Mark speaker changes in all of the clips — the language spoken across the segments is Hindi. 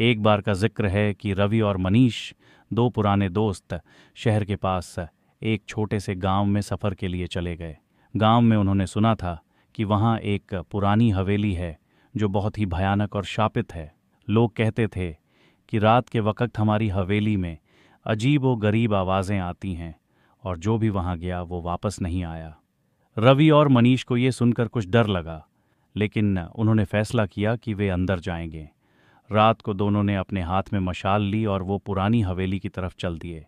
Speaker 1: एक बार का जिक्र है कि रवि और मनीष दो पुराने दोस्त शहर के पास एक छोटे से गांव में सफ़र के लिए चले गए गांव में उन्होंने सुना था कि वहाँ एक पुरानी हवेली है जो बहुत ही भयानक और शापित है लोग कहते थे कि रात के वक़्त हमारी हवेली में अजीब व गरीब आवाज़ें आती हैं और जो भी वहाँ गया वो वापस नहीं आया रवि और मनीष को ये सुनकर कुछ डर लगा लेकिन उन्होंने फैसला किया कि वे अंदर जाएंगे रात को दोनों ने अपने हाथ में मशाल ली और वो पुरानी हवेली की तरफ चल दिए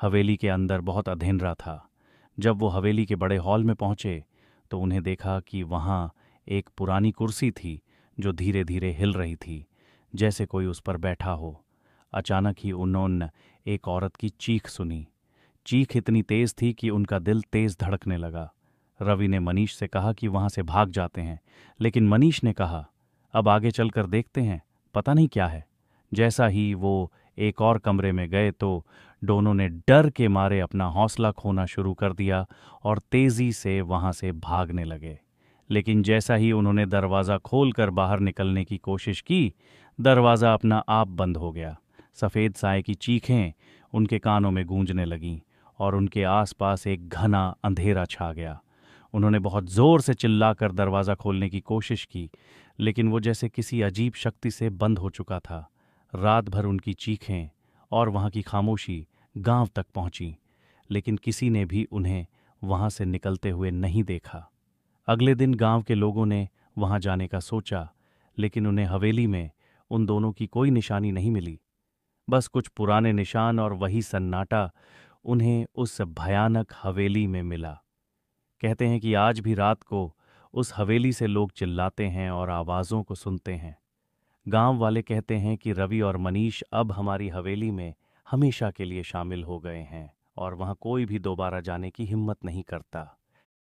Speaker 1: हवेली के अंदर बहुत अधेनरा था जब वो हवेली के बड़े हॉल में पहुंचे तो उन्हें देखा कि वहाँ एक पुरानी कुर्सी थी जो धीरे धीरे हिल रही थी जैसे कोई उस पर बैठा हो अचानक ही उन्होंने एक औरत की चीख सुनी चीख इतनी तेज थी कि उनका दिल तेज धड़कने लगा रवि ने मनीष से कहा कि वहाँ से भाग जाते हैं लेकिन मनीष ने कहा अब आगे चलकर देखते हैं पता नहीं क्या है जैसा ही वो एक और कमरे में गए तो दोनों ने डर के मारे अपना हौसला खोना शुरू कर दिया और तेज़ी से वहाँ से भागने लगे लेकिन जैसा ही उन्होंने दरवाज़ा खोलकर बाहर निकलने की कोशिश की दरवाज़ा अपना आप बंद हो गया सफ़ेद साय की चीखें उनके कानों में गूंजने लगीं और उनके आसपास एक घना अंधेरा छा गया उन्होंने बहुत ज़ोर से चिल्लाकर दरवाज़ा खोलने की कोशिश की लेकिन वो जैसे किसी अजीब शक्ति से बंद हो चुका था रात भर उनकी चीखें और वहाँ की खामोशी गांव तक पहुँची लेकिन किसी ने भी उन्हें वहाँ से निकलते हुए नहीं देखा अगले दिन गांव के लोगों ने वहाँ जाने का सोचा लेकिन उन्हें हवेली में उन दोनों की कोई निशानी नहीं मिली बस कुछ पुराने निशान और वही सन्नाटा उन्हें उस भयानक हवेली में मिला कहते हैं कि आज भी रात को उस हवेली से लोग चिल्लाते हैं और आवाज़ों को सुनते हैं गांव वाले कहते हैं कि रवि और मनीष अब हमारी हवेली में हमेशा के लिए शामिल हो गए हैं और वहाँ कोई भी दोबारा जाने की हिम्मत नहीं करता